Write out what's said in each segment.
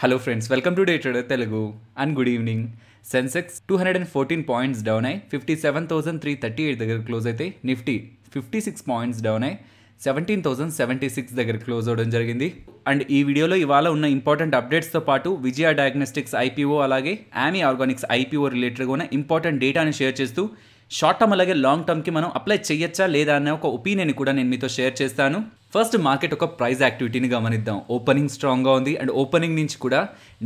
hello friends welcome to day trader Telugu and good evening Sensex two hundred and fourteen points down అయ్యి fifty seven thousand three thirty eight దగ్గర close అయితే Nifty fifty six points down అయ్యి seventeen thousand seventy six దగ్గర close అవ్వడం జరిగింది and ఈ వీడియోలో ఇవాళ ఉన్న ఇంపార్టెంట్ అప్డేట్స్తో పాటు విజయ డయాగ్నోస్టిక్స్ ఐపీఓ అలాగే యామీ ఆర్గానిక్స్ ఐపీఓ రిలేటెడ్గా ఉన్న ఇంపార్టెంట్ డేటాని షేర్ చేస్తూ షార్ట్ టర్మ్ అలాగే లాంగ్ టర్మ్కి మనం అప్లై చేయొచ్చా లేదా అనే ఒక ఒపీనియన్ కూడా నేను మీతో షేర్ చేస్తాను ఫస్ట్ మార్కెట్ ఒక ప్రైజ్ యాక్టివిటీని గమనిద్దాం ఓపెనింగ్ స్ట్రాంగ్గా ఉంది అండ్ ఓపెనింగ్ నుంచి కూడా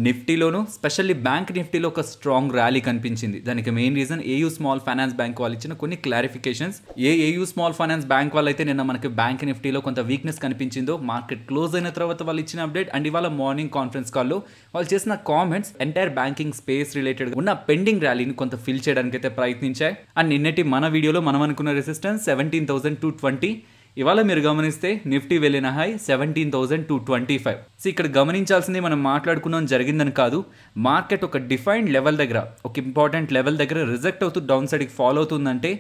నిఫ్టీలోను స్పెషల్లీ బ్యాంక్ నిఫ్టీలో ఒక స్ట్రాంగ్ ర్యాలీ కనిపించింది దానికి main reason AU small finance bank వాళ్ళు ఇచ్చిన కొన్ని క్లారిఫికేషన్స్ ఏ ఏయూ స్మాల్ ఫైనాన్స్ బ్యాంక్ వాళ్ళైతే నిన్న మనకి బ్యాంక్ నిఫ్టీలో కొంత వీక్నెస్ కనిపించిందో మార్కెట్ క్లోజ్ అయిన తర్వాత వాళ్ళు ఇచ్చిన అప్డేట్ అండ్ ఇవాళ మార్నింగ్ కాన్ఫరెన్స్ కాల్లో వాళ్ళు చేసిన comments entire banking space related ఉన్న పెండింగ్ ర్యాలీని కొంత ఫిల్ చేయడానికి అయితే ప్రయత్నించాయి అండ్ నిన్నటి మన వీడియోలో మనం అనుకున్న resistance seventeen thousand two twenty ఇవాళ మీరు గమనిస్తే నిఫ్టీ వెళ్ళిన high seventeen thousand two twenty five so ఇక్కడ గమనించాల్సింది మనం మాట్లాడుకున్నాం జరిగిందని కాదు మార్కెట్ ఒక డిఫైన్డ్ లెవెల్ దగ్గర ఒక ఇంపార్టెంట్ లెవెల్ దగ్గర రిజెక్ట్ అవుతూ డౌన్ సైడ్కి ఫాలో అవుతుందంటే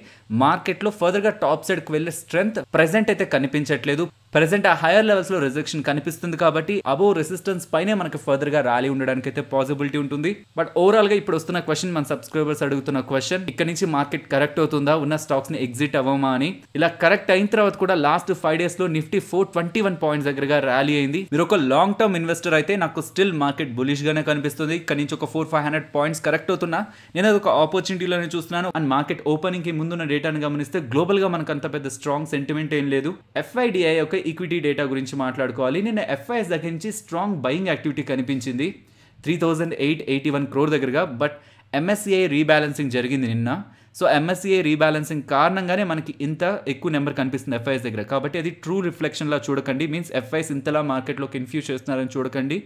మార్కెట్లో ఫర్దర్గా టాప్ సైడ్కి వెళ్ళే స్ట్రెంగ్త్ ప్రజెంట్ అయితే కనిపించట్లేదు ప్రెసెంట్ ఆ హైయర్ లెవెల్స్లో రిజెక్షన్ కనిపిస్తుంది కాబట్టి అబో రెసిస్టెన్స్ పైనే మనకు ఫర్దర్గా ర్యాలీ ఉండడానికి అయితే పాసిబిలిటీ ఉంటుంది బట్ గా ఇప్పుడు వస్తున్న క్వశ్చన్ మన సబ్స్క్రైబర్స్ అడుగుతున్న క్వశ్చన్ ఇక్కడ నుంచి మార్కెట్ కరెక్ట్ అవుతుందా ఉన్న స్టాక్స్ ని ఎగ్జిట్ అవ్వమా అని ఇలా కరెక్ట్ అయిన తర్వాత కూడా లాస్ట్ ఫైవ్ డేస్లో Nifty four twenty one points దగ్గరగా ర్యాలీ అయింది మీరు ఒక లాంగ్ టర్మ్ ఇన్వెస్టర్ అయితే నాకు స్టిల్ మార్కెట్ బులిష్గానే కనిపిస్తుంది ఇక్కడ నుంచి ఒక four five hundred points correct అవుతున్నా నేను అది ఒక ఆపర్చునిటీలోనే చూస్తున్నాను అండ్ మార్కెట్ ఓపెనింగ్ కి ముందున్న డేటాను గమనిస్తే గ్లోబల్ గా మనకు అంత పెద్ద స్ట్రాంగ్ సెంటిమెంట్ ఏం లేదు ఎఫ్ఐడిఐ ఒక ఈక్విటీ డేటా గురించి మాట్లాడుకోవాలి నిన్న ఎఫ్ఐఎస్ దగ్గర నుంచి స్ట్రాంగ్ బయింగ్ యాక్టివిటీ కనిపించింది three thousand eight eighty one crore దగ్గరగా బట్ ఎంఎస్సిఐ రీబ్యాలెన్సింగ్ జరిగింది నిన్న సో ఎంఎస్సిఐ రీబ్యాలెన్సింగ్ కారణంగానే మనకి ఇంత ఎక్కువ నెంబర్ కనిపిస్తుంది ఎఫ్ఐఎస్ దగ్గర కాబట్టి అది ట్రూ రిఫ్లెక్షన్లా చూడకండి మీన్స్ ఎఫ్ఐఎస్ ఇంతలా మార్కెట్లో కన్ఫ్యూజ్ చేస్తున్నారని చూడకండి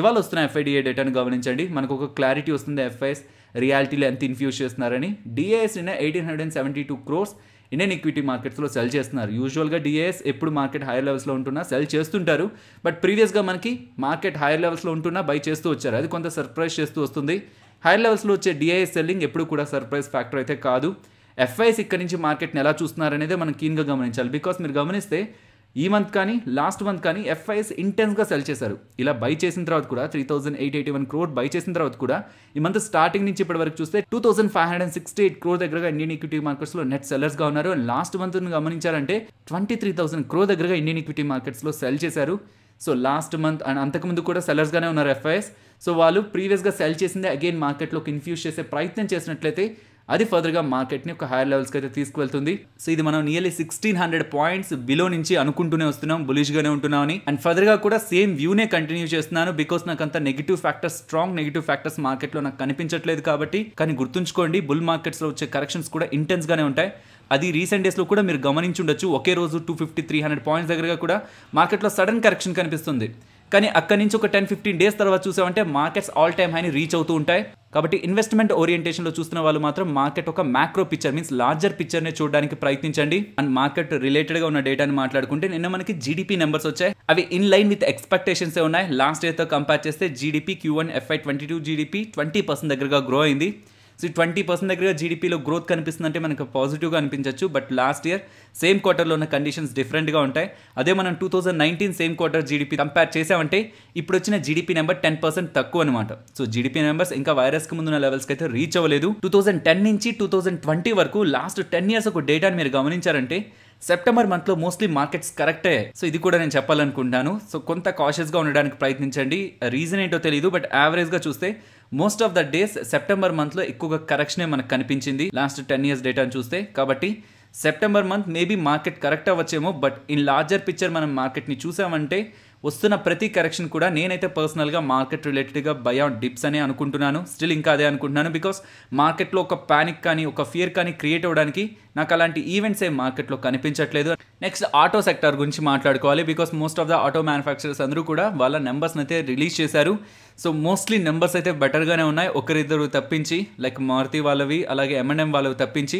ఇవాళ వస్తున్న ఎఫ్ఐడిఏ డేటాను గమనించండి మనకు ఒక క్లారిటీ వస్తుంది ఎఫ్ఐఎస్ రియాలిటీలో ఎంత ఇన్ఫ్యూజ్ చేస్తున్నారని డిఏఎస్ నిన్న eighteen hundred and seventy two crores Indian equity మార్కెట్స్లో సెల్ చేస్తున్నారు యూజువల్గా డిఏఎస్ ఎప్పుడు మార్కెట్ హైయర్ లెవెల్స్లో ఉంటున్నా సెల్ చేస్తుంటారు బట్ ప్రీవియస్గా మనకి మార్కెట్ హైయర్ లెవెల్స్లో ఉంటున్నా బై చేస్తూ వచ్చారు అది కొంత సర్ప్రైజ్ చేస్తూ వస్తుంది హైయర్ లెవెల్స్లో వచ్చే డిఐఎస్ సెల్లింగ్ ఎప్పుడు కూడా సర్ప్రైజ్ ఫ్యాక్టర్ అయితే కాదు ఎఫ్ఐఎస్ ఇక్కడ నుంచి మార్కెట్ని ఎలా చూస్తున్నారనేదే మనం క్లీన్గా గమనించాలి బికాస్ మీరు గమనిస్తే ఈ మంత్ కానీ లాస్ట్ మంత్ కానీ ఎఫ్ఐఎస్ ఇంటెన్స్గా సెల్ చేశారు ఇలా బై చేసిన తర్వాత కూడా three thousand eight eighty one crore buy చేసిన తర్వాత కూడా ఈ మంత్ స్టార్టింగ్ నుంచి ఇప్పటి వరకు చూస్తే two thousand five hundred sixty eight crore దగ్గరగా ఇండియన్ ఈక్విటీ మార్కెట్స్లో నెట్ సెల్లర్స్గా ఉన్నారు అండ్ లాస్ట్ మంత్ గమనించారంటే ట్వంటీ త్రీ థౌసండ్ క్రో దగ్గరగా ఇండియన్ ఈక్విటీ మార్కెట్స్లో సెల్ చేశారు సో లాస్ట్ మంత్ అండ్ అంతకుముందు కూడా సెలర్స్గానే ఉన్నారు ఎఫ్ఐఎస్ సో వాళ్ళు ప్రీవియస్గా సెల్ చేసిందే అగైన్ మార్కెట్లోకి ఇన్ఫ్యూజ్ చేసే ప్రయత్నం చేసినట్లయితే అది ఫర్దర్గా మార్కెట్ని ఒక హైయర్ లెవెల్స్కి అయితే తీసుకువెళ్తుంది సో ఇది మనం nearly sixteen hundred points below నుంచి అనుకుంటూనే వస్తున్నాం బులిష్గానే ఉంటున్నామని అండ్ ఫర్దర్గా కూడా సేమ్ వ్యూనే కంటిన్యూ చేస్తున్నాను బికాస్ నాకు అంత negative factors strong negative factors మార్కెట్లో నాకు కనిపించట్లేదు కాబట్టి కానీ గుర్తుంచుకోండి బుల్ మార్కెట్స్లో వచ్చే కరెక్షన్స్ కూడా ఇంటెన్స్గానే ఉంటాయి అది రీసెంట్ డేస్లో కూడా మీరు గమనించి ఉండొచ్చు ఒకే రోజు two fifty three hundred points దగ్గరగా కూడా మార్కెట్లో సడన్ కరెక్షన్ కనిపిస్తుంది కానీ అక్కడి నుంచి ఒక టెన్ ఫిఫ్టీన్ డేస్ తర్వాత చూసామంటే మార్కెట్స్ ఆల్ టైమ్ హైని రీచ్ అవుతూ ఉంటాయి కాబట్టి ఇన్వెస్ట్మెంట్ ఓరియంటేషన్లో చూస్తున్న వాళ్ళు మాత్రం మార్కెట్ ఒక మ్యాక్రో పిక్చర్ మీన్స్ లార్జర్ నే చూడడానికి ప్రయత్నించండి అండ్ మార్కెట్ రిలేటెడ్గా ఉన్న డేటాని మాట్లాడుకుంటే నిన్న మనకి జీడిపీ నెంబర్స్ వచ్చాయి అవి ఇన్ లైన్ విత్ ఎక్స్పెక్టేషన్సే ఉన్నాయి లాస్ట్ డేతో కంపేర్ చేస్తే GDP Q one FY twenty two GDP twenty percent దగ్గరగా గ్రో అయింది సో ట్వంటీ పర్సెంట్ దగ్గర జీడిపిలో గ్రోత్ కనిపిస్తుందంటే మనకు పాజిటివ్గా అనిపించవచ్చు బట్ లాస్ట్ ఇయర్ సేమ్ క్వార్టర్లో ఉన్న కండిషన్స్ డిఫరెంట్గా ఉంటాయి అదే మనం two thousand nineteen same quarter GDP compare చేసామంటే ఇప్పుడు వచ్చిన జీడిపి నెంబర్ టెన్ పర్సెంట్ తక్కువ అనమాట సో జీడిపి నెంబర్స్ ఇంకా వైరస్కి ముందున్న లెవెల్స్కి అయితే రీచ్ అవ్వలేదు టూ థౌజండ్ టెన్ నుంచి టూ థౌజండ్ ట్వంటీ వరకు లాస్ట్ టెన్ ఇయర్స్ ఒక డేటాని మీరు గమనించారంటే సెప్టెంబర్ మంత్లో మోస్ట్లీ మార్కెట్స్ కరెక్టే సో ఇది కూడా నేను చెప్పాలనుకుంటాను సో కొంత కాషియస్గా ఉండడానికి ప్రయత్నించండి రీజన్ ఏంటో తెలియదు బట్ యావరేజ్గా చూస్తే most of the days September మంత్లో ఎక్కువగా కరెక్షనే మనకు కనిపించింది లాస్ట్ టెన్ ఇయర్స్ డేటాను చూస్తే కాబట్టి September month maybe market correct అవ్వచ్చేమో బట్ ఇన్ లార్జర్ పిక్చర్ మనం మార్కెట్ని చూసామంటే వస్తున్న ప్రతి కరెక్షన్ కూడా నేనైతే పర్సనల్గా మార్కెట్ రిలేటెడ్గా భయం డిప్స్ అనే అనుకుంటున్నాను స్టిల్ ఇంకా అదే అనుకుంటున్నాను బికాస్ మార్కెట్లో ఒక ప్యానిక్ కానీ ఒక ఫియర్ కానీ క్రియేట్ అవ్వడానికి నాకు అలాంటి ఈవెంట్స్ ఏ మార్కెట్లో కనిపించట్లేదు నెక్స్ట్ ఆటో సెక్టర్ గురించి మాట్లాడుకోవాలి because most of the auto manufacturers అందరూ కూడా వాళ్ళ నెంబర్స్ని అయితే రిలీజ్ చేశారు సో మోస్ట్లీ నెంబర్స్ అయితే బెటర్గానే ఉన్నాయి ఒకరిద్దరు తప్పించి లైక్ మారుతి వాళ్ళవి అలాగే ఎంఎన్ఎం వాళ్ళవి తప్పించి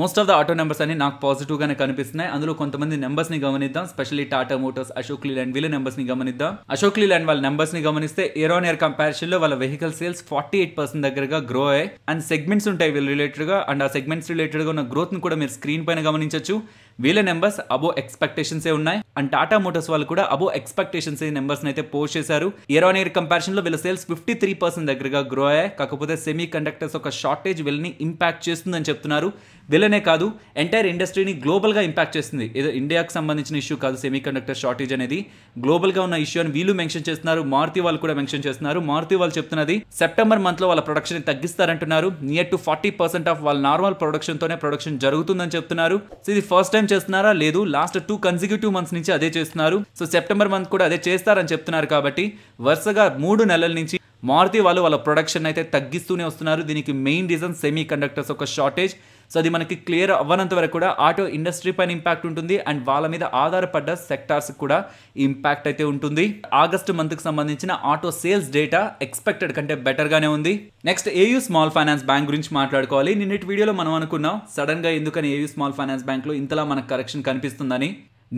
most of the auto numbers అన్ని నాకు పాజిటివ్గానే కనిపిస్తున్నాయి అందులో కొంతమంది నెంబర్స్ని గమనిద్దాం specially Tata Motors Ashok Leyland వీళ్ళ నెంబర్స్ని గమనిద్దాం అశోక్ లీలాండ్ వాళ్ళ నెంబర్స్ని గమనిస్తే ఇయర్ ఆన్ ఇయర్ కంపారిజన్లో వాళ్ళ vehicle sales forty eight percent దగ్గరగా గ్రో అయ్యాయి అండ్ సెగ్మెంట్స్ ఉంటాయి వీళ్ళు రిలేటెడ్గా అండ్ ఆ సెగ్మెంట్స్ రిలేటెడ్గా ఉన్న గ్రోత్ని కూడా మీరు స్క్రీన్ పైన గమనించవచ్చు వీళ్ళ నెంబర్స్ అబో ఎక్స్పెక్టేషన్సే ఉన్నాయి అండ్ టాటా మోటార్స్ వాళ్ళు కూడా అబో ఎక్స్పెక్టేషన్స్ నెంబర్స్ అయితే పోస్ట్ చేశారు ఇయర్ ఆన్ ఇయర్ కంపారిజన్ లో వీళ్ళ సేల్స్ ఫిఫ్టీ త్రీ పర్సెంట్ దగ్గరగా గ్రో అయ్యాయి కాకపోతే సెమీ కండక్టర్స్ ఒక షార్టేజ్ వీళ్ళని ఇంపాక్ట్ చేస్తుందని చెప్తున్నారు వీళ్ళనే కాదు ఎంటైర్ ఇండస్ట్రీని గ్లోబల్గా ఇంపాక్ట్ చేస్తుంది ఏదో ఇండియాకి సంబంధించిన ఇష్యూ కాదు సెమీ కండక్టర్ షార్టేజ్ అనేది గ్లోబల్గా ఉన్న ఇష్యూ అని వీళ్ళు మెన్షన్ చేస్తున్నారు మారుతి వాళ్ళు కూడా మెన్షన్ చేస్తున్నారు మారుతి వాళ్ళు చెప్తున్నది సెప్టెంబర్ మంత్లో వాళ్ళ ప్రొడక్షన్ తగ్గిస్తారంటున్నారు near to forty percent of వాళ్ళ నార్మల్ ప్రొడక్షన్తోనే ప్రొడక్షన్ జరుగుతుందని చెప్తున్నారు ఇది ఫస్ట్ టైం టైం చేస్తున్నారా లేదు లాస్ట్ టూ కన్సిక్యూటివ్ మంత్స్ నుంచి అదే చేస్తున్నారు సో సెప్టెంబర్ మంత్ కూడా అదే చేస్తారని చెప్తున్నారు కాబట్టి వరుసగా మూడు నెలల నుంచి మారుతి వాళ్ళు వాళ్ళ ప్రొడక్షన్ అయితే తగ్గిస్తూనే వస్తున్నారు దీనికి మెయిన్ రీజన్ సెమీ కండక్టర్స్ ఒక షార్టేజ్ సో అది మనకి క్లియర్ అవ్వనంత వరకు కూడా ఆటో ఇండస్ట్రీ పైన ఇంపాక్ట్ ఉంటుంది అండ్ వాళ్ళ మీద ఆధారపడ్డ సెక్టార్స్ కూడా ఇంపాక్ట్ అయితే ఉంటుంది ఆగస్టు మంత్కి సంబంధించిన ఆటో సేల్స్ డేటా ఎక్స్పెక్టెడ్ కంటే బెటర్గానే ఉంది next AU small finance bank గురించి మాట్లాడుకోవాలి నిన్నటి వీడియోలో మనం అనుకున్నాం సడన్గా ఎందుకని ఏయూ స్మాల్ ఫైనాన్స్ లో ఇంతలా మనకు కరెక్షన్ కనిపిస్తుందని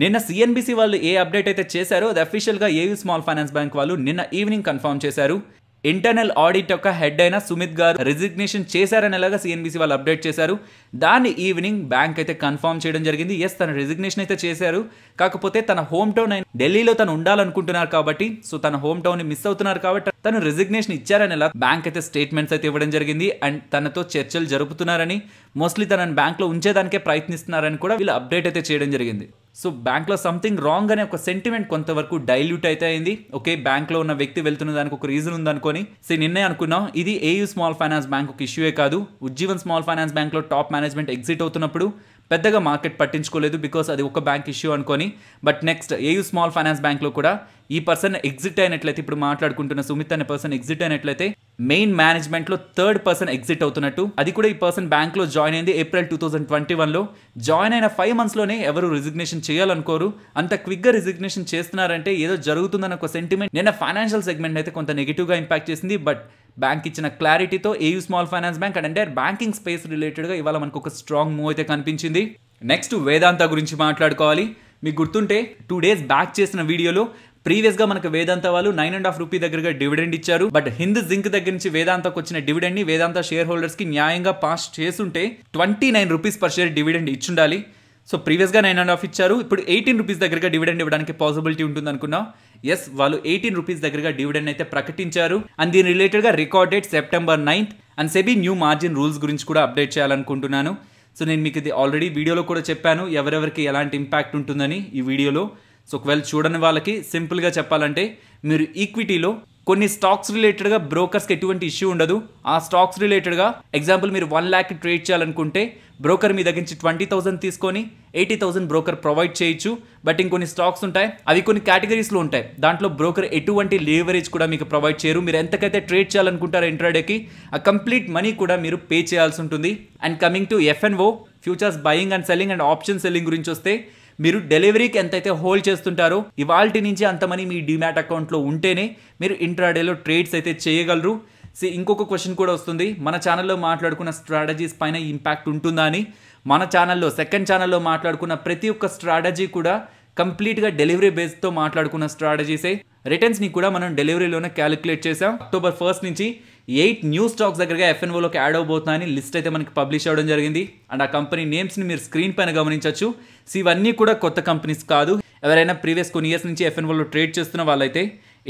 నిన్న సిఎన్బిసి వాళ్ళు ఏ అప్డేట్ అయితే చేశారో అది గా ఏయూ స్మాల్ ఫైనాన్స్ బ్యాంక్ వాళ్ళు నిన్న ఈవినింగ్ కన్ఫర్మ్ చేశారు ఇంటర్నల్ ఆడిట్ యొక్క హెడ్ అయిన సుమిత్ గారు రిజిగ్నేషన్ చేశారనేలాగా సిఎన్బిసి వాళ్ళు అప్డేట్ చేశారు దాన్ని ఈవినింగ్ బ్యాంక్ అయితే కన్ఫర్మ్ చేయడం జరిగింది ఎస్ తన రిజిగ్నేషన్ అయితే చేశారు కాకపోతే తన హోమ్ టౌన్ అయిన ఢిల్లీలో తను ఉండాలనుకుంటున్నారు కాబట్టి సో తన హోమ్ టౌన్ ని మిస్ అవుతున్నారు కాబట్టి తను రిజిగ్నేషన్ ఇచ్చారనేలా ఎలా బ్యాంక్ అయితే స్టేట్మెంట్స్ అయితే ఇవ్వడం జరిగింది అండ్ తనతో చర్చలు జరుపుతున్నారని మోస్ట్లీ తనని బ్యాంక్లో ఉంచేదానికే ప్రయత్నిస్తున్నారని కూడా వీళ్ళు అప్డేట్ అయితే చేయడం జరిగింది సో బ్యాంక్లో సంథింగ్ రాంగ్ అనే ఒక సెంటిమెంట్ కొంతవరకు డైల్యూట్ అయితే అయింది ఓకే బ్యాంక్లో ఉన్న వ్యక్తి వెళ్తున్న దానికి ఒక రీజన్ ఉందనుకొని సో నిన్నే అనుకున్నాం ఇది ఏయూ స్మాల్ ఫైనాన్స్ బ్యాంక్ ఒక ఇష్యూయే కాదు ఉజ్జీవన్ స్మాల్ ఫైనాన్స్ బ్యాంక్లో టాప్ మేనేజ్మెంట్ ఎగ్జిట్ అవుతున్నప్పుడు పెద్దగా మార్కెట్ పట్టించుకోలేదు బికాస్ అది ఒక బ్యాంక్ ఇష్యూ అనుకొని but next AU small finance బ్యాంక్లో కూడా ఈ పర్సన్ ఎగ్జిట్ అయినట్లయితే ఇప్పుడు మాట్లాడుకుంటున్న సుమిత్ అనే పర్సన్ ఎగ్జిట్ అయినట్లయితే మెయిన్ మేనేజ్మెంట్లో థర్డ్ పర్సన్ ఎగ్జిట్ అవుతున్నట్టు అది కూడా ఈ పర్సన్ బ్యాంక్లో జాయిన్ అయింది ఏప్రిల్ టూ థౌసండ్ ట్వంటీ వన్లో జాయిన్ అయిన ఫైవ్ మంత్స్లోనే ఎవరు రిజిగ్నేషన్ చేయాలనుకోరు అంత క్విక్గా రిజిగ్నేషన్ చేస్తున్నారంటే ఏదో జరుగుతుందన్న ఒక సెంటిమెంట్ నిన్న ఫైనాన్షియల్ సెగ్మెంట్ అయితే కొంత నెగిటివ్ గా ఇంపాక్ట్ చేసింది బట్ బ్యాంక్ ఇచ్చిన క్లారిటీతో AU small finance bank and అంటే బ్యాంకింగ్ స్పేస్ రిలేటెడ్గా ఇవాళ మనకు ఒక స్ట్రాంగ్ మూవ్ అయితే కనిపించింది నెక్స్ట్ వేదాంత గురించి మాట్లాడుకోవాలి మీకు గుర్తుంటే టూ డేస్ బ్యాక్ చేసిన వీడియోలో ప్రీవియస్గా మనకు వేదాంత వాళ్ళు నైన్ అండ్ హాఫ్ రూపీ దగ్గరగా డివిడెండ్ ఇచ్చారు బట్ హింద్ జింక్ దగ్గర నుంచి వేదాంతకు వచ్చిన డివిడెండ్ ని వేదాంత షేర్ హోల్డర్స్ కి న్యాయంగా పాస్ చేసుంటే twenty nine rupees per share dividend ఇచ్చుండాలి సో ప్రీవియస్గా నైన్ అండ్ హాఫ్ ఇచ్చారు ఇప్పుడు ఎయిటీన్ రూపీస్ దగ్గరగా డివిడెండ్ ఇవ్వడానికి పాసిబిలిటీ ఉంటుంది అనుకున్నా ఎస్ వాళ్ళు ఎయిటీన్ రూపీస్ దగ్గరగా డివిడెండ్ అయితే ప్రకటించారు అండ్ దీని రిలేటెడ్గా recorded September ninth and SEBI new margin rules గురించి కూడా అప్డేట్ చేయాలనుకుంటున్నాను సో నేను మీకు ఇది ఆల్రెడీ వీడియోలో కూడా చెప్పాను ఎవరెవరికి ఎలాంటి ఇంపాక్ట్ ఉంటుందని ఈ వీడియోలో సో ఒకవేళ చూడని వాళ్ళకి సింపుల్గా చెప్పాలంటే మీరు ఈక్విటీలో కొన్ని స్టాక్స్ రిలేటెడ్గా బ్రోకర్స్కి ఎటువంటి ఇష్యూ ఉండదు ఆ స్టాక్స్ రిలేటెడ్గా ఎగ్జాంపుల్ మీరు వన్ ల్యాక్ ట్రేడ్ చేయాలనుకుంటే బ్రోకర్ మీ దగ్గర నుంచి ట్వంటీ థౌసండ్ తీసుకొని ఎయిటీ థౌసండ్ బ్రోకర్ ప్రొవైడ్ చేయొచ్చు బట్ ఇంకొన్ని స్టాక్స్ ఉంటాయి అవి కొన్ని కేటగిరీస్లో ఉంటాయి దాంట్లో బ్రోకర్ ఎటువంటి లేవరేజ్ కూడా మీకు ప్రొవైడ్ చేయరు మీరు ఎంతకైతే ట్రేడ్ చేయాలనుకుంటారో ఇంట్రాడేకి ఆ కంప్లీట్ మనీ కూడా మీరు పే చేయాల్సి ఉంటుంది and coming to F and O futures buying and selling and option selling గురించి వస్తే మీరు డెలివరీకి ఎంతైతే హోల్డ్ చేస్తుంటారో ఇవాళ నుంచి అంత మనీ మీ డిమాట్ అకౌంట్లో ఉంటేనే మీరు ఇంట్రాడేలో ట్రేడ్స్ అయితే చేయగలరు సో ఇంకొక క్వశ్చన్ కూడా వస్తుంది మన ఛానల్లో మాట్లాడుకున్న స్ట్రాటజీస్ పైన ఇంపాక్ట్ ఉంటుందా అని మన ఛానల్లో సెకండ్ ఛానల్లో మాట్లాడుకున్న ప్రతి ఒక్క స్ట్రాటజీ కూడా కంప్లీట్గా డెలివరీ బేస్తో మాట్లాడుకున్న స్ట్రాటజీసే రిటర్న్స్ని కూడా మనం డెలివరీలోనే క్యాలిక్యులేట్ చేసాం అక్టోబర్ ఫస్ట్ నుంచి ఎయిట్ న్యూ స్టాక్స్ దగ్గరగా ఎఫ్ఎన్ఓలోకి యాడ్ అవబోతున్నాయని లిస్ట్ అయితే మనకి పబ్లిష్ అవ్వడం జరిగింది అండ్ ఆ కంపెనీ నేమ్స్ని మీరు స్క్రీన్ పైన గమనించవచ్చు సో ఇవన్నీ కూడా కొత్త కంపెనీస్ కాదు ఎవరైనా ప్రీవియస్ కొన్ని ఇయర్స్ నుంచి ఎఫ్ఎన్ఓలో ట్రేడ్ చేస్తున్న వాళ్ళైతే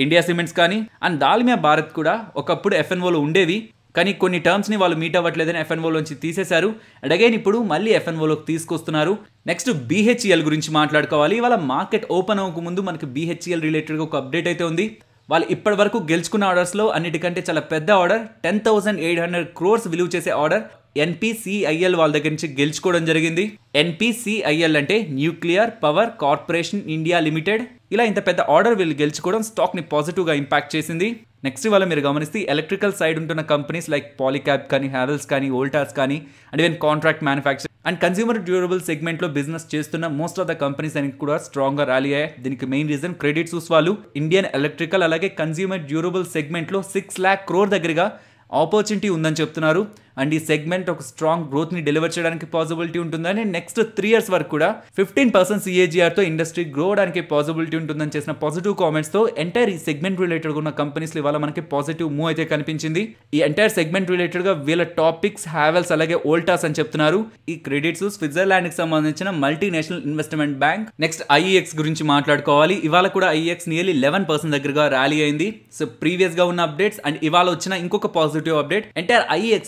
ఇండియా సిమెంట్స్ కానీ అండ్ దాల్మియా భారత్ కూడా ఒకప్పుడు ఎఫ్ఎన్ఓలో ఉండేవి కానీ కొన్ని టర్మ్స్ని వాళ్ళు మీట్ అవ్వట్లేదని నుంచి తీసేశారు అండ్ అగైన్ ఇప్పుడు మళ్ళీ ఎఫ్ఎన్ఓలోకి తీసుకొస్తున్నారు నెక్స్ట్ బీహెచ్ఈఎల్ గురించి మాట్లాడుకోవాలి ఇవాళ మార్కెట్ ఓపెన్ అవ్వకముందు మనకి బీహెచ్ఈఎల్ రిలేటెడ్గా ఒక అప్డేట్ అయితే ఉంది వాళ్ళు ఇప్పటి వరకు గెలుచుకున్న ఆర్డర్స్లో అన్నిటికంటే చాలా పెద్ద order ten thousand eight hundred crores విలువ చేసే ఆర్డర్ ఎన్పిసిఐఎల్ వాళ్ళ దగ్గర నుంచి గెలుచుకోవడం జరిగింది ఎన్పిసిఐఎల్ అంటే nuclear power corporation India limited ఇలా ఇంత పెద్ద ఆర్డర్ వీళ్ళు గెలుచుకోవడం స్టాక్ని పాజిటివ్గా ఇంపాక్ట్ చేసింది నెక్స్ట్ ఇవాళ మీరు గమనిస్తే ఎలక్ట్రికల్ సైడ్ ఉంటున్న కంపెనీస్ లైక్ పాలిక్యాబ్ కానీ హ్యావెల్స్ కానీ ఓల్టాస్ కానీ and even contract manufacture and consumer durable సెగ్మెంట్లో బిజినెస్ చేస్తున్న మోస్ట్ ఆఫ్ ద కంపెనీస్ అనేది కూడా స్ట్రాంగ్గా ర్యాలీ అయ్యాయి దీనికి మెయిన్ రీజన్ క్రెడిట్ సూస్ వాళ్ళు ఇండియన్ ఎలక్ట్రికల్ అలాగే కన్స్యూమర్ డ్యూరబుల్ సెగ్మెంట్లో సిక్స్ ల్యాక్ క్రోర్ దగ్గరగా ఆపర్చునిటీ ఉందని చెప్తున్నారు అండ్ ఈ సెగ్మెంట్ ఒక స్ట్రాంగ్ గ్రోత్ని డెలివర్ చేయడానికి పాసిబిలిటీ ఉంటుందని నెక్స్ట్ త్రీ ఇయర్స్ వరకు కూడా ఫిఫ్టీన్ పర్సెంట్ తో ఇండస్ట్రీ గ్రో అవడానికి పాసిబిలిటీ ఉంటుందని చేసిన పాజిటివ్ కామెంట్స్తో ఎంటైర్ ఈ సెగ్మెంట్ రిలేటెడ్ ఉన్న కంపెనీస్లో ఇవాళ మనకి పాజిటివ్ మూవ్ అయితే కనిపించింది ఈ ఎంటైర్ సెగ్మెంట్ రిలేటెడ్గా వీళ్ళ టాపిక్స్ హ్యావెల్స్ అలాగే ఓల్టాస్ అని చెప్తున్నారు ఈ క్రెడిట్స్ స్విట్జర్లాండ్ కి సంబంధించిన multinational investment bank next IEX గురించి మాట్లాడుకోవాలి ఇవాళ కూడా ఐఈఎక్స్ నియర్లీ లెవెన్ పర్సెంట్ దగ్గరగా ర్యాలీ అయింది సో ప్రీవియస్గా ఉన్న అప్డేట్స్ అండ్ ఇవాళ వచ్చిన ఇంకొక పాజిటివ్ అప్డేట్ ఎంటైర్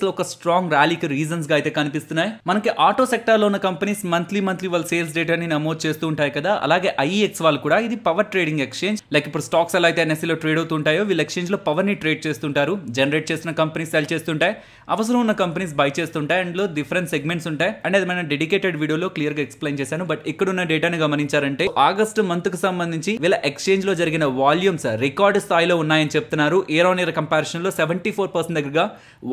లో ఒక స్ట్రాంగ్ ర్యాలీకి రీజన్స్ గా అయితే కనిపిస్తున్నాయి మనకి ఆటో సెక్టార్ లో ఉన్న కంపెనీస్ మంత్లీ మంత్లీ వాళ్ళ సేల్స్ డేటాని నమోదు చేస్తూ ఉంటాయి కదా అలాగే ఐఈఎక్స్ e వాళ్ళు కూడా ఇది పవర్ ట్రేడింగ్ ఎక్స్చేంజ్ లైక్ ఇప్పుడు స్టాక్స్ ఎలా అయితే ఎన్ఎస్సీలో e ట్రేడ్ అవుతుంటాయో వీళ్ళు ఎక్స్చేంజ్ లో పవర్ ని ట్రేడ్ చేస్తుంటారు జనరేట్ చేసిన కంపెనీస్ సెల్ చేస్తుంటాయి అవసరం ఉన్న కంపెనీస్ బై చేస్తుంటాయి అండ్ లో డిఫరెంట్ సెగ్మెంట్స్ ఉంటాయి అండ్ అది మన డెడికేటెడ్ వీడియోలో క్లియర్ గా ఎక్స్ప్లెయిన్ చేశాను బట్ ఇక్కడ ఉన్న ని గమనించారంటే ఆగస్ట్ మంత్ కు సంబంధించి వీళ్ళ ఎక్స్చేంజ్ లో జరిగిన వాల్యూమ్స్ రికార్డు స్థాయిలో ఉన్నాయని చెప్తున్నారు ఇయర్ ఆన్ ఇయర్ కంపారిజన్ లో సెవెంటీ ఫోర్ పర్సెంట్ దగ్గర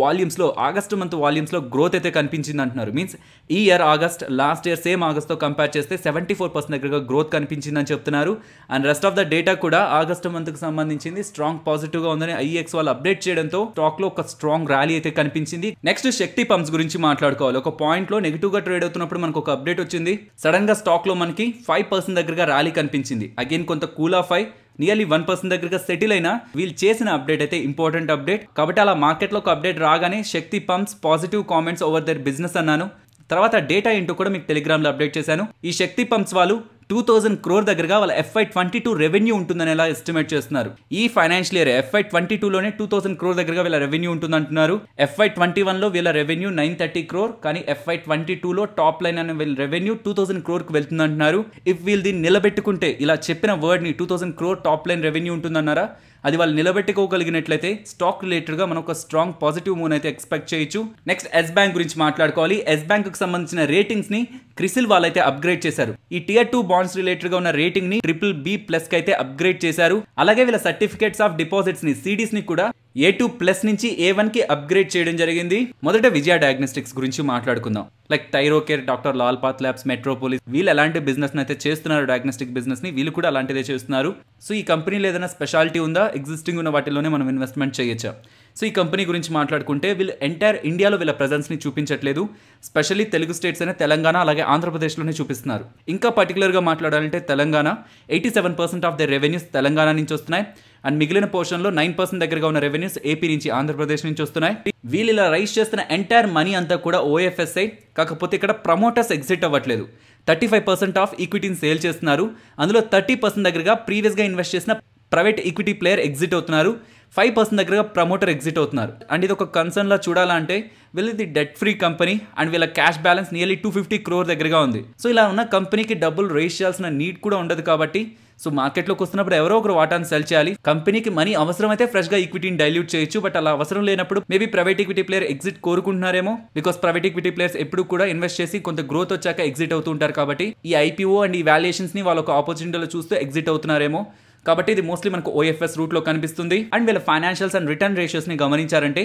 వాల్యూమ్స్ లో ఆగస్ట్ నెక్స్ట్ మంత్ వాల్యూమ్స్లో గ్రోత్ అయితే కనిపించింది అంటున్నారు మీన్స్ ఈ year August last year same ఆగస్ట్తో కంపేర్ చేస్తే సెవెంటీ ఫోర్ పర్సెంట్ దగ్గరగా గ్రోత్ కనిపించిందని చెప్తున్నారు and rest of the data కూడా ఆగస్ట్ మంత్కి సంబంధించింది స్ట్రాంగ్ పాజిటివ్గా ఉందని ఐఎక్స్ e వాళ్ళు అప్డేట్ చేయడంతో స్టాక్లో ఒక స్ట్రాంగ్ ర్యాలీ అయితే కనిపించింది నెక్స్ట్ శక్తి పంప్స్ గురించి మాట్లాడుకోవాలి ఒక పాయింట్లో నెగిటివ్గా ట్రేడ్ అవుతున్నప్పుడు మనకు ఒక అప్డేట్ వచ్చింది సడన్గా స్టాక్లో మనకి ఫైవ్ పర్సెంట్ దగ్గరగా ర్యాలీ కనిపించింది అగైన్ కొంత కూల్ ఆఫ్ అయి నియర్లీ వన్ పర్సెంట్ దగ్గరగా సెటిల్ అయినా వీళ్ళు చేసిన అప్డేట్ అయితే ఇంపార్టెంట్ అప్డేట్ కాబట్టి అలా మార్కెట్లో ఒక అప్డేట్ రాగానే Shakti pumps positive comments over their business అన్నాను తర్వాత డేటా ఇంటూ కూడా మీకు టెలిగ్రామ్లో అప్డేట్ చేశాను ఈ శక్తి పంప్స్ వాళ్ళు టూ థౌజండ్ క్రోర్ దగ్గరగా వాళ్ళ ఎఫ్ఐ ట్వంటీ టూ రెవెన్యూ ఉంటుందని ఎలా ఎస్టిమేట్ చేస్తున్నారు ఈ ఫైనాన్షియల్ ఇయర్ ఎఫ్ఐ ట్వంటీ టూలోనే టూ థౌసండ్ క్రోర్ దగ్గరగా వీళ్ళ రెవెన్యూ ఉంటుంది అంటున్నారు ఎఫ్ఐ ట్వంటీ వన్లో వీళ్ళ రెవెన్యూ నైన్ థర్టీ క్రోర్ కానీ ఎఫ్ఐ ట్వంటీ టూలో టాప్ లైన్ అనే వీళ్ళ రెవెన్యూ టూ థౌసండ్ క్రోర్కి వెళ్తుంది అంటున్నారు ఇఫ్ వీళ్ళు దీన్ని నిలబెట్టుకుంటే ఇలా చెప్పిన వర్డ్ని two thousand crore top line revenue ఉంటుందన్నారా అది వాళ్ళు నిలబెట్టుకోగలిగినట్లయితే స్టాక్ రిలేటెడ్గా మనం ఒక స్ట్రాంగ్ పాజిటివ్ మూవ్ అయితే ఎక్స్పెక్ట్ చేయొచ్చు నెక్స్ట్ ఎస్ బ్యాంక్ గురించి మాట్లాడుకోవాలి ఎస్ బ్యాంక్కి సంబంధించిన రేటింగ్స్ని క్రిసిల్ వాళ్ళైతే అప్గ్రేడ్ చేశారు ఈ టియర్ టూ బాండ్స్ రిలేటెడ్గా ఉన్న రేటింగ్ని ట్రిపుల్ బి ప్లస్కి అయితే అప్గ్రేడ్ చేశారు అలాగే వీళ్ళ సర్టిఫికేట్స్ ఆఫ్ డిపాజిట్స్ని సిడీస్ని కూడా ఏ టూ ప్లస్ నుంచి ఏ వన్కి అప్గ్రేడ్ చేయడం జరిగింది మొదట విజయ డయాగ్నోస్టిక్స్ గురించి మాట్లాడుకుందాం like Thyrocare doctor Lal path labs Metropolis వీళ్ళు ఎలాంటి బిజినెస్ అయితే చేస్తున్నారు డయాగ్నోస్టిక్ బిజినెస్ని వీళ్ళు కూడా అలాంటిదే చేస్తున్నారు సో ఈ కంపెనీలో ఏదైనా స్పెషాలిటీ ఉందా ఎగ్జిస్టింగ్ ఉన్న వాటిలోనే మనం ఇన్వెస్ట్మెంట్ చేయొచ్చా సో ఈ కంపెనీ గురించి మాట్లాడుకుంటే వీళ్ళు ఎంటైర్ ఇండియాలో వీళ్ళ ప్రజెన్స్ని చూపించట్లేదు స్పెషల్లీ తెలుగు స్టేట్స్ అనే తెలంగాణ అలాగే ఆంధ్రప్రదేశ్లోనే చూపిస్తున్నారు ఇంకా పర్టికులర్గా మాట్లాడాలంటే Telangana eighty seven percent of the revenues Telangana నుంచి వస్తున్నాయి అండ్ మిగిలిన పోర్షన్లో నైన్ పర్సెంట్ దగ్గరగా ఉన్న రెవెన్యూస్ ఏపీ నుంచి ఆంధ్రప్రదేశ్ నుంచి వస్తున్నాయి వీళ్ళు ఇలా రైస్ చేస్తున్న ఎంటైర్ మనీ అంతా కూడా ఓఎఫ్ఎస్ఐ కాకపోతే ఇక్కడ ప్రమోటర్స్ ఎగ్జిట్ అవ్వట్లేదు థర్టీ ఫైవ్ పర్సెంట్ ఆఫ్ ఈక్విటీని సేల్ చేస్తున్నారు అందులో థర్టీ పర్సెంట్ దగ్గరగా ప్రీవియస్గా ఇన్వెస్ట్ చేసిన ప్రైవేట్ ఈక్విటీ ప్లేయర్ ఎగ్జిట్ అవుతున్నారు ఫైవ్ పర్సెంట్ దగ్గరగా ప్రమోటర్ ఎగ్జిట్ అవుతున్నారు అండ్ ఇది ఒక కన్సర్న్లో చూడాలంటే వీళ్ళు ఇది డెట్ ఫ్రీ కంపెనీ అండ్ వీళ్ళ cash balance nearly two fifty crore దగ్గరగా ఉంది సో ఇలా ఉన్న కంపెనీకి డబ్బులు రేస్ చేయాల్సిన నీడ్ కూడా ఉండదు కాబట్టి సో మార్కెట్లోకి వస్తున్నప్పుడు ఎవరో ఒకరు వాటాను సెల్ చేయాలి కంపెనీకి మనీ అవసరమైతే ఫ్రెష్గా ఈక్విటీని డైల్యూట్ చేయొచ్చు బట్ అలా అవసరం లేనప్పుడు maybe private equity player exit కోరుకుంటున్నారేమో బికాస్ ప్రైవేట్ ఈక్విటీ ప్లేయర్స్ ఎప్పుడు కూడా ఇన్వెస్ట్ చేసి కొంత గ్రోత్ వచ్చాక ఎగ్జిట్ అవుతుంటారు కాబట్టి ఈ ఐపీఓ అండ్ ఈ వాల్యుయేషన్స్ని వాళ్ళ ఒక ఆపర్చునిటీలో చూస్తూ ఎగ్జిట్ అవుతున్నారేమో కాబట్టి ఇది మోస్ట్లీ మనకు ఓఎఫ్ఎస్ రూట్లో కనిపిస్తుంది అండ్ వీళ్ళ ఫైనాన్షియల్స్ అండ్ రిటర్న్ రేషియోస్ని గమనించారంటే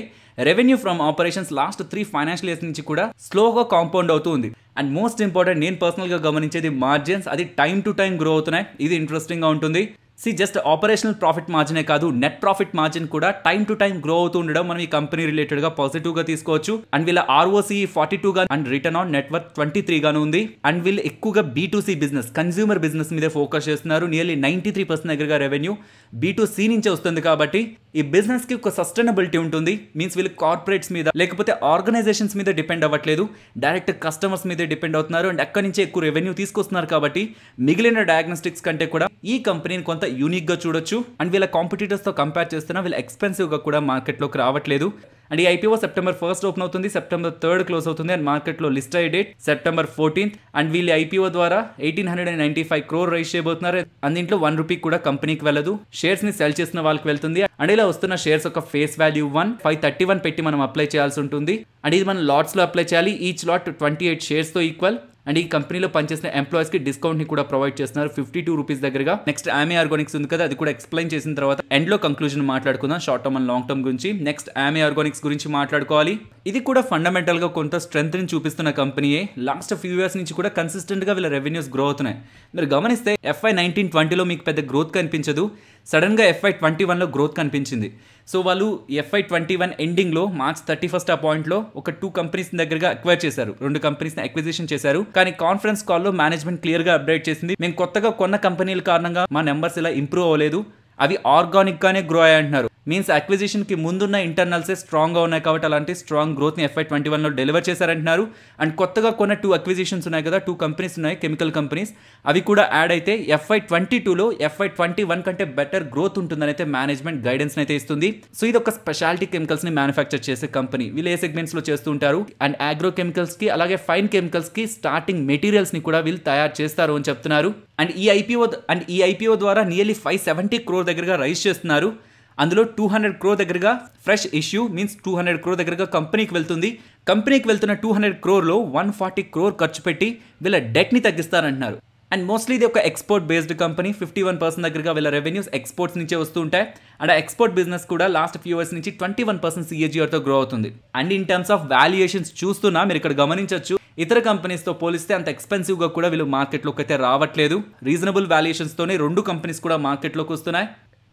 revenue from operations last three financial years నుంచి కూడా స్లోగా కాంపౌండ్ అవుతుంది అండ్ మోస్ట్ ఇంపార్టెంట్ నేను పర్సనల్గా గమనించేది మార్జిన్స్ అది టైం టు టైం గ్రో అవుతున్నాయి ఇది ఇంట్రెస్టింగ్గా ఉంటుంది సి జస్ట్ ఆపరేషనల్ ప్రాఫిట్ మార్జినే కాదు నెట్ ప్రాఫిట్ మార్జిన్ కూడా టైం టు టైం గ్రో అవుతూ ఉండడం మనం ఈ కంపెనీ రిలేటెడ్ గా పాజిటివ్ గా తీసుకోవచ్చు అండ్ వీళ్ళ ఆర్ఓసి ఫార్టీ టూ గా and return on network twenty three గాను ఉంది అండ్ వీళ్ళు ఎక్కువగా బీటూసీ బిజినెస్ కన్స్యూమర్ బిజినెస్ మీద ఫోకస్ చేస్తున్నారు నియర్లీ నైన్టీ త్రీ పర్సెంట్ దగ్గరగా రెవెన్యూ బీటూసీ నుంచే వస్తుంది కాబట్టి ఈ బిజినెస్ కి ఒక సస్టైనబిలిటీ ఉంటుంది మీన్స్ వీళ్ళు కార్పొరేట్స్ మీద లేకపోతే ఆర్గనైజేషన్స్ మీద డిపెండ్ అవ్వట్లేదు డైరెక్ట్ కస్టమర్స్ మీద డిపెండ్ అవుతున్నారు అండ్ అక్కడి నుంచే ఎక్కువ రెవెన్యూ తీసుకొస్తున్నారు కాబట్టి మిగిలిన డయాగ్నోస్టిక్స్ కంటే కూడా ఈ కంపెనీని కొంత యూనిక్గా చూడొచ్చు అండ్ వీళ్ళ కాంపిటీటర్స్తో కంపేర్ చేస్తున్నా వీళ్ళు ఎక్స్పెన్సివ్గా కూడా మార్కెట్లోకి రావట్లేదు అండ్ ఈ ఐపీఓ సెప్టెంబర్ ఫస్ట్ ఓపెన్ అవుతుంది సెప్టెంబర్ థర్డ్ క్లోజ్ అవుతుంది అండ్ మార్కెట్లో లిస్ట్ అయ్యే డేట్ సెప్టెంబర్ ఫోర్టీన్త్ అండ్ వీళ్ళు ఐపీఓ ద్వారా eighteen hundred and ninety five crore raise చేయబోతున్నారు అందులో వన్ రూపీ కూడా కంపెనీకి వెళ్ళదు షేర్స్ ని సెల్ చేసిన వాళ్ళకి వెళ్తుంది అండ్ ఇలా వస్తున్న షేర్స్ ఒక face value one five thirty one పెట్టి మనం అప్లై చేయాల్సి ఉంటుంది అండ్ ఇది మనం లాట్స్ లో అప్లై చేయాలి each lot twenty eight shares తో ఈక్వల్ అండ్ ఈ కంపెనీలో పనిచేసిన డిస్కౌంట్ ని కూడా ప్రొవైడ్ చేస్తున్నారు ఫిఫ్టీ టూ రూపీస్ దగ్గరగా నెక్స్ట్ ఆమె ఆర్గానిక్స్ ఉంది కదా అది కూడా ఎక్స్ప్లెయిన్ చేసిన తర్వాత ఎండ్లో కంక్లూజన్ మాట్లాడుకుందాం short term and long term గురించి నెక్స్ట్ ఆమె ఆర్గానిక్స్ గురించి మాట్లాడుకోవాలి ఇది కూడా ఫండమెంటల్గా కొంత స్ట్రెంత్ని చూపిస్తున్న కంపెనీయే లాస్ట్ ఫ్యూ ఇయర్స్ నుంచి కూడా కన్సిస్టెంట్గా వీళ్ళ రెవెన్యూస్ గ్రో అవుతున్నాయి మీరు గమనిస్తే ఎఫ్ఐ నైన్టీన్ ట్వంటీలో మీకు పెద్ద గ్రోత్ కనిపించదు సడన్గా ఎఫ్ఐ ట్వంటీ వన్లో గ్రోత్ కనిపించింది సో వాళ్ళు ఎఫ్ఐ ట్వంటీ వన్ ఎండింగ్లో మార్చ్ థర్టీ ఫస్ట్ ఆ పాయింట్లో ఒక టూ కంపెనీస్ దగ్గరగా అక్వైర్ చేశారు రెండు కంపెనీస్ని అక్విజిషన్ చేశారు కానీ కాన్ఫరెన్స్ కాల్లో మేనేజ్మెంట్ క్లియర్గా అప్డేట్ చేసింది మేము కొత్తగా కొన్న కంపెనీల కారణంగా మా నెంబర్స్ ఇలా ఇంప్రూవ్ అవ్వలేదు అవి ఆర్గానిక్గానే గ్రో అయ్యాయి అంటున్నారు మీన్స్ అక్విజిషన్కి ముందున్న ఇంటర్నల్సే స్ట్రాంగ్గా ఉన్నాయి కాబట్టి అలాంటి స్ట్రాంగ్ గ్రోత్ని ఎఫ్ఐ ట్వంటీ వన్లో డెలివర్ చేశారంటున్నారు అండ్ కొత్తగా కొన్న టూ అక్విజిషన్స్ ఉన్నాయి కదా టూ కంపెనీస్ ఉన్నాయి కెమికల్ కంపెనీస్ అవి కూడా యాడ్ అయితే ఎఫ్ఐ ట్వంటీ టూలో ఎఫ్ఐ ట్వంటీ వన్ కంటే బెటర్ గ్రోత్ ఉంటుందని అయితే మేనేజ్మెంట్ గైడెన్స్ అయితే ఇస్తుంది సో ఇది ఒక స్పెషాలిటీ కెమికల్స్ని మ్యానుఫ్యాక్చర్ చేసే కంపెనీ వీళ్ళు ఏ సెగ్మెంట్స్లో చేస్తూ ఉంటారు అండ్ ఆగ్రో కెమికల్స్కి అలాగే ఫైన్ కెమికల్స్కి స్టార్టింగ్ మెటీరియల్స్ని కూడా వీళ్ళు తయారు చేస్తారు అని చెప్తున్నారు అండ్ ఈ ఐపీఓ అండ్ ఈ ఐపీఓ ద్వారా నియర్లీ ఫైవ్ సెవెంటీ క్రోర్ దగ్గరగా రైజ్ చేస్తున్నారు అందులో టూ హండ్రెడ్ క్రో దగ్గరగా fresh issue means two hundred crore దగ్గరగా కంపెనీకి వెళ్తుంది కంపెనీకి వెళ్తున్న టూ హండ్రెడ్ క్రోర్లో వన్ ఫార్టీ క్రోర్ ఖర్చు పెట్టి వీళ్ళ డెట్ని తగ్గిస్తారంటున్నారు అండ్ మోస్ట్లీ ఇది ఒక export based company fifty one percent దగ్గరగా వీళ్ళ రెవెన్యూస్ ఎక్స్పోర్ట్స్ నుంచే వస్తూ ఉంటాయి అండ్ ఆ ఎక్స్పోర్ట్ బిజినెస్ కూడా లాస్ట్ ఫ్యూ ఇయర్స్ నుంచి ట్వంటీ వన్ పర్సెంట్ సిఏజీఆర్తో గ్రో అవుతుంది and in terms of valuations చూస్తున్నా మీరు ఇక్కడ గమనించవచ్చు ఇతర కంపెనీస్తో పోలిస్తే అంత ఎక్స్పెన్సివ్గా కూడా వీళ్ళు మార్కెట్లోకి అయితే రావట్లేదు రీజనబుల్ వాల్యుయేషన్స్తోనే రెండు కంపెనీస్ కూడా మార్కెట్లోకి వస్తున్నాయి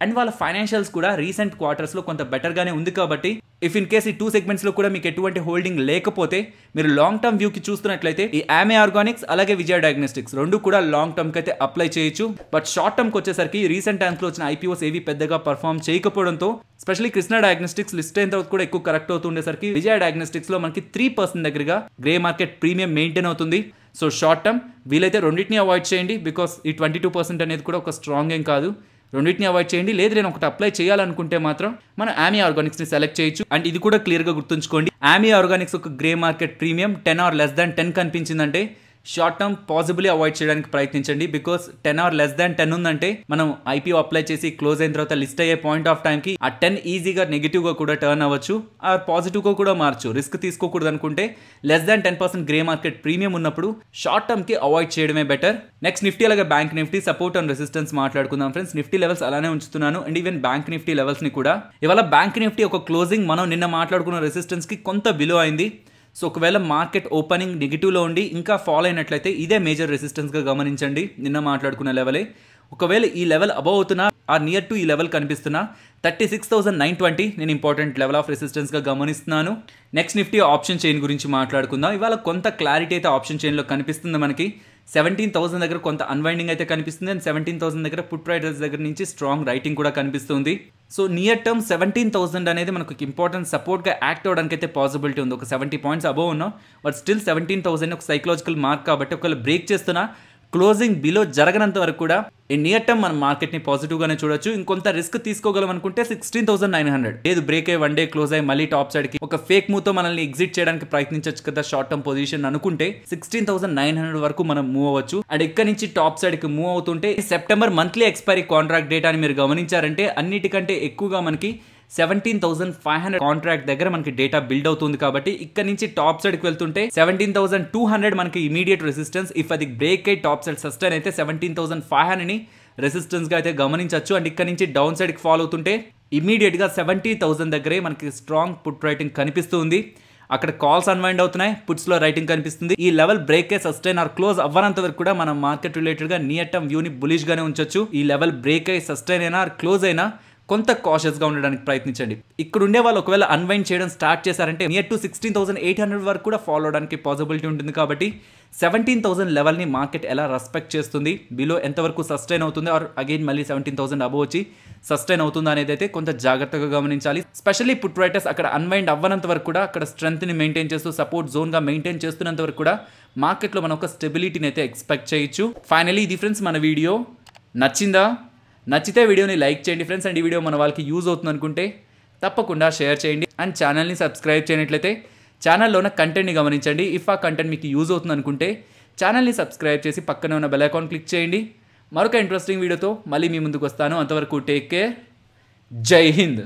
అండ్ వాళ్ళ ఫైనాన్షియల్స్ కూడా రీసెంట్ క్వార్టర్స్లో కొంత బెటర్గానే ఉంది కాబట్టి ఇఫ్ ఇన్ కేస్ ఈ టూ సెగ్మెంట్స్లో కూడా మీకు ఎటువంటి హోల్డింగ్ లేకపోతే మీరు లాంగ్ టర్మ్ వ్యూకి చూస్తున్నట్లయితే ఈ ఆమె ఆర్గానిక్స్ అలాగే విజయ డయాగ్నోస్టిక్స్ రెండు కూడా లాంగ్ టర్మ్కి అయితే అప్లై చేయొచ్చు బట్ షార్ట్ టర్మ్కి వచ్చేసరికి రీసెంట్ టైమ్స్లో వచ్చిన ఐపీఓస్ ఏవి పెద్దగా పర్ఫామ్ చేయకపోవడంతో స్పెషల్లీ కృష్ణ డయాగ్నోస్టిక్స్ లిస్ట్ అయిన తర్వాత కూడా ఎక్కువ కరెక్ట్ అవుతుండేసరికి విజయ డయాగ్నోస్టిక్స్లో మనకి త్రీ పర్సెంట్ దగ్గరగా గ్రే మార్కెట్ ప్రీమియం మెయింటైన్ అవుతుంది సో షార్ట్ టర్మ్ వీలైతే రెండింటిని అవాయిడ్ చేయండి బికాస్ ఈ ట్వంటీ టూ పర్సెంట్ అనేది కూడా ఒక స్ట్రాంగ్ ఏం కాదు రెండింటిని అవాయిడ్ చేయండి లేదు నేను ఒకటి అప్లై చేయాలనుకుంటే మాత్రం మనం ఆమీ ఆర్గానిక్స్ ని సెలెక్ట్ చేయొచ్చు అండ్ ఇది కూడా క్లియర్ గా గుర్తుంచుకోండి ఆమీ ఆర్గానిక్స్ ఒక grey market premium ten or less than ten కనిపించిందంటే షార్ట్ టర్మ్ పాసిబుల్లీ అవాయిడ్ చేయడానికి ప్రయత్నించండి because ten or less than ten ఉందంటే మనం ఐపీఓ అప్లై చేసి క్లోజ్ అయిన తర్వాత లిస్ట్ అయ్యే పాయింట్ ఆఫ్ టైంకి ఆ టెన్ ఈజీగా నెగిటివ్గా కూడా టర్న్ అవ్వచ్చు ఆ పాజిటివ్గా కూడా మార్చు రిస్క్ తీసుకోకూడదు అనుకుంటే less than ten percent grey market premium ఉన్నప్పుడు షార్ట్ టర్మ్కి అవాయిడ్ చేయడమే బెటర్ నెక్స్ట్ నిఫ్టీ అలాగే bank Nifty support and resistance మాట్లాడుకుందాం ఫ్రెండ్స్ నిఫ్టీ లెవెల్స్ అలానే ఉంచుతున్నాను అండ్ ఈవెన్ బ్యాంక్ నిఫ్టీ లెవెల్స్ని కూడా ఇవాళ బ్యాంక్ నిఫ్టీ ఒక క్లోజింగ్ మనం నిన్న మాట్లాడుకున్న రెసిస్టెన్స్కి కొంత బిలో అయింది సో ఒకవేళ మార్కెట్ ఓపెనింగ్ నెగిటివ్లో ఉండి ఇంకా ఫాలో అయినట్లయితే ఇదే మేజర్ రెసిస్టెన్స్గా గమనించండి నిన్న మాట్లాడుకున్న లెవెలే ఒకవేళ ఈ లెవెల్ అబవ్ అవుతున్నా ఆ నియర్ టు ఈ లెవెల్ కనిపిస్తున్నా thirty six thousand nine twenty నేను ఇంపార్టెంట్ లెవెల్ ఆఫ్ రెసిస్టెన్స్గా గమనిస్తున్నాను నెక్స్ట్ నిఫ్టీ ఆప్షన్ చైన్ గురించి మాట్లాడుకుందాం ఇవాళ కొంత క్లారిటీ అయితే ఆప్షన్ చైన్లో కనిపిస్తుంది మనకి సెవెంటీన్ థౌసండ్ దగ్గర కొంత అన్వైండింగ్ అయితే కనిపిస్తుంది అండ్ సెవెంటీన్ థౌసండ్ దగ్గర పుట్ రైడర్స్ దగ్గర నుంచి స్ట్రాంగ్ రైటింగ్ కూడా కనిపిస్తుంది so near term seventeen thousand అనేది మనకు ఇంపార్టెంట్ సపోర్ట్గా యాక్ట్ అవడానికి అయితే పాసిబిలిటీ ఉంది ఒక సెవెంటీ పాయింట్స్ అబోవ్ ఉన్నాం బట్ స్టిల్ సెవెంటీన్ థౌసండ్ ఒక సైకలాజికల్ మార్క్ కాబట్టి ఒకవేళ బ్రేక్ చేస్తున్నా క్లోజింగ్ బిలో జరగనంత వరకు కూడా ఈ నియర్ టర్మ్ మనం మార్కెట్ని పాజిటివ్గానే చూడొచ్చు ఇంకొంత రిస్క్ తీసుకోగలం అనుకుంటే సిక్స్టీన్ థౌసండ్ నైన్ హండ్రెడ్ లేదు బ్రేక్ అయ్యి వన్ డే క్లోజ్ అయ్యి మళ్ళీ టాప్ సైడ్కి ఒక ఫేక్ మూతో మనల్ని ఎగ్జిట్ చేయడానికి ప్రయత్నించవచ్చు కదా షార్ట్ టర్మ్ పొజిషన్ అనుకుంటే సిక్స్టీన్ థౌసండ్ నైన్ హండ్రెడ్ వరకు మనం మూవ్ అవ్వచ్చు అండ్ ఇక్కడ నుంచి టాప్ సైడ్కి మూవ్ అవుతుంటే సెప్టెంబర్ మంత్లీ ఎక్స్పైరీ కాంట్రాక్ట్ అని మీరు గమనించారంటే అన్నిటికంటే ఎక్కువగా మనకి seventeen thousand five hundred contract దగ్గర మనకి డేటా బిల్డ్ అవుతుంది కాబట్టి ఇక్కడ నుంచి టాప్ సైడ్కి వెళ్తుంటే సెవెంటీన్ థౌసండ్ టూ హండ్రెడ్ మనకి ఇమీడియట్ రెసిస్టెన్స్ ఇఫ్ అది బ్రేక్ అయి టాప్ సైడ్ సస్టైన్ అయితే సెవెంటీన్ థౌసండ్ ఫైవ్ హండ్రెడ్ని రెసిస్టెన్స్గా అయితే గమనించవచ్చు అండ్ ఇక్కడ నుంచి డౌన్ సైడ్కి ఫాలో అవుతుంటే ఇమీడియట్గా సెవెంటీ థౌసండ్ దగ్గరే మనకి స్ట్రాంగ్ పుట్ రైటింగ్ కనిపిస్తుంది అక్కడ కాల్స్ అన్వైండ్ అవుతున్నాయి పుట్స్లో రైటింగ్ కనిపిస్తుంది ఈ లెవెల్ బ్రేక్ అయ్యి సస్టైన్ ఆర్ క్లోజ్ అవ్వనంత వరకు కూడా మనం మార్కెట్ రిలేటెడ్గా నియర్ టర్మ్ వ్యూని బులిష్గానే ఉంచొచ్చు ఈ లెవెల్ బ్రేక్ అయ్యి సస్టైన్ అయినా క్లోజ్ అయినా కొంత కాషియస్గా ఉండడానికి ప్రయత్నించండి ఇక్కడ ఉండే వాళ్ళు ఒకవేళ అన్వైండ్ చేయడం స్టార్ట్ చేశారంటే near to sixteen thousand eight hundred వరకు కూడా ఫాలో అవడానికి పాసిబిలిటీ ఉంటుంది కాబట్టి సెవెంటీన్ థౌసండ్ లెవెల్ని మార్కెట్ ఎలా రెస్పెక్ట్ చేస్తుంది బిలో ఎంతవరకు సస్టైన్ అవుతుంది ఆర్ అగైన్ మళ్ళీ సెవెంటీన్ థౌసండ్ అబో వచ్చి సస్టైన్ అవుతుందా అనేది అయితే కొంత జాగ్రత్తగా గమనించాలి స్పెషల్లీ పుట్ రైటర్స్ అక్కడ అన్వైండ్ అవ్వనంత వరకు కూడా అక్కడ స్ట్రెంత్ని మెయింటైన్ చేస్తూ సపోర్ట్ జోన్గా మెయింటైన్ చేస్తున్నంత వరకు కూడా మార్కెట్లో మనం ఒక స్టెబిలిటీని అయితే ఎక్స్పెక్ట్ చేయొచ్చు ఫైనలీ ఇది ఫ్రెండ్స్ మన వీడియో నచ్చిందా నచ్చితే వీడియోని లైక్ చేయండి ఫ్రెండ్స్ అండ్ ఈ వీడియో మన వాళ్ళకి యూజ్ అవుతుంది అనుకుంటే తప్పకుండా షేర్ చేయండి అండ్ ఛానల్ని సబ్స్క్రైబ్ చేయనట్లయితే ఛానల్లో ఉన్న కంటెంట్ని గమనించండి ఇఫ్ ఆ కంటెంట్ మీకు యూజ్ అవుతుంది అనుకుంటే ఛానల్ని సబ్స్క్రైబ్ చేసి పక్కనే ఉన్న బెల్ అకౌంట్ క్లిక్ చేయండి మరొక ఇంట్రెస్టింగ్ వీడియోతో మళ్ళీ మీ ముందుకు వస్తాను అంతవరకు టేక్ కేర్ జై హింద్